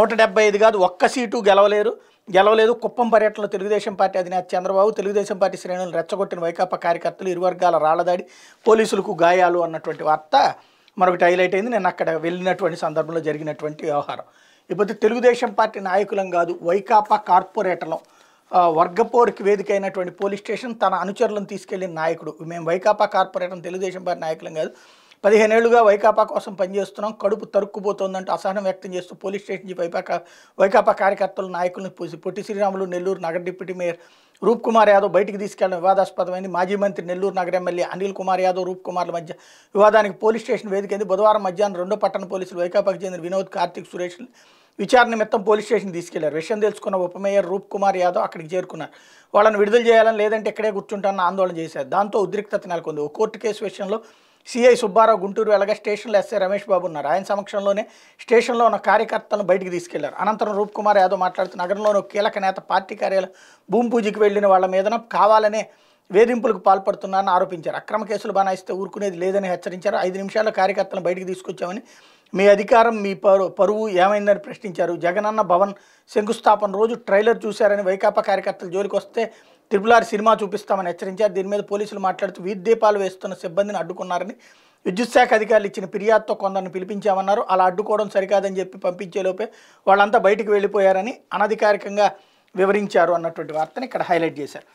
నూట డెబ్బై ఐదు కాదు ఒక్క సీటు గెలవలేరు గెలవలేదు కుప్పం పర్యటనలో తెలుగుదేశం పార్టీ అధినేత చంద్రబాబు తెలుగుదేశం పార్టీ శ్రేణులను రెచ్చగొట్టిన వైకాపా కార్యకర్తలు ఇరు వర్గాల రాళ్లదాడి పోలీసులకు గాయాలు అన్నటువంటి వార్త మరొకటి హైలైట్ అయింది నేను అక్కడ వెళ్ళినటువంటి సందర్భంలో జరిగినటువంటి వ్యవహారం ఇప్పుడు తెలుగుదేశం పార్టీ నాయకులం కాదు వైకాపా కార్పొరేటర్లం వర్గపోరుకి వేదిక అయినటువంటి పోలీస్ స్టేషన్ తన అనుచరులను తీసుకెళ్లిన నాయకుడు మేము వైకాపా కార్పొరేటర్ తెలుగుదేశం పార్టీ నాయకులం కాదు పదిహేనేళ్లుగా వైకాపా కోసం పనిచేస్తున్నాం కడుపు తరుక్కుపోతోందంటూ అసహనం వ్యక్తం చేస్తూ పోలీస్ స్టేషన్ వైపాకా వైకాపా కార్యకర్తలు నాయకులను పోసి పొట్టి శ్రీరాములు నెల్లూరు నగర డిప్యూటీ మేయర్ రూప్ కుమార్ యాదవ్ బయటికి తీసుకెళ్లడం వివాదాస్పదమైంది మాజీ మంత్రి నెల్లూరు నగర ఎమ్మెల్యే అనిల్ కుమార్ యాదవ్ రూప్ కుమార్ల మధ్య వివాదానికి పోలీస్ స్టేషన్ వేదికైంది బుధవారం మధ్యాహ్నం రెండో పట్టణ పోలీసులు వైకాపాకు చెందిన వినోద్ కార్తిక్ సురేష్ విచారణ నిమిత్తం పోలీస్ స్టేషన్ తీసుకెళ్లారు విషయం తెలుసుకున్న ఉప మేయర్ రూప్ కుమార్ యాదవ్ అక్కడికి చేరుకున్నారు వాళ్ళని విడుదల చేయాలని లేదంటే ఇక్కడే కూర్చుంటానని ఆందోళన చేశారు దాంతో ఉద్రిక్తత నెలకొంది ఓ కోర్టు కేసు విషయంలో సిఐ సుబ్బారావు గుంటూరు వెళ్ళగా స్టేషన్లో ఎస్ఐ రమేష్ బాబు ఉన్నారు ఆయన సమక్షంలోనే స్టేషన్లో ఉన్న కార్యకర్తలను బయటికి తీసుకెళ్లారు అనంతరం రూప్ కుమార్ యాదవ్ మాట్లాడుతూ నగరంలోని కీలక నేత పార్టీ కార్యాలయం భూమి పూజకి వెళ్లిన వాళ్ళ మీదన కావాలనే వేధింపులకు పాల్పడుతున్నారని ఆరోపించారు అక్రమ కేసులు బనాయిస్తే ఊరుకునేది లేదని హెచ్చరించారు ఐదు నిమిషాల కార్యకర్తలను బయటికి తీసుకొచ్చామని మీ అధికారం మీ పరు పరువు ఏమైందని ప్రశ్నించారు జగనన్న భవన్ శంకుస్థాపన రోజు ట్రైలర్ చూశారని వైకాపా కార్యకర్తలు జోలికి వస్తే ఆర్ సినిమా చూపిస్తామని హెచ్చరించారు దీని మీద పోలీసులు మాట్లాడుతూ దీపాలు వేస్తున్న సిబ్బందిని అడ్డుకున్నారని విద్యుత్ శాఖ అధికారులు ఇచ్చిన ఫిర్యాదుతో కొందరిని పిలిపించామన్నారు అలా అడ్డుకోవడం సరికాదని చెప్పి పంపించేలోపే వాళ్ళంతా బయటికి వెళ్ళిపోయారని అనధికారికంగా వివరించారు అన్నటువంటి వార్తను ఇక్కడ హైలైట్ చేశారు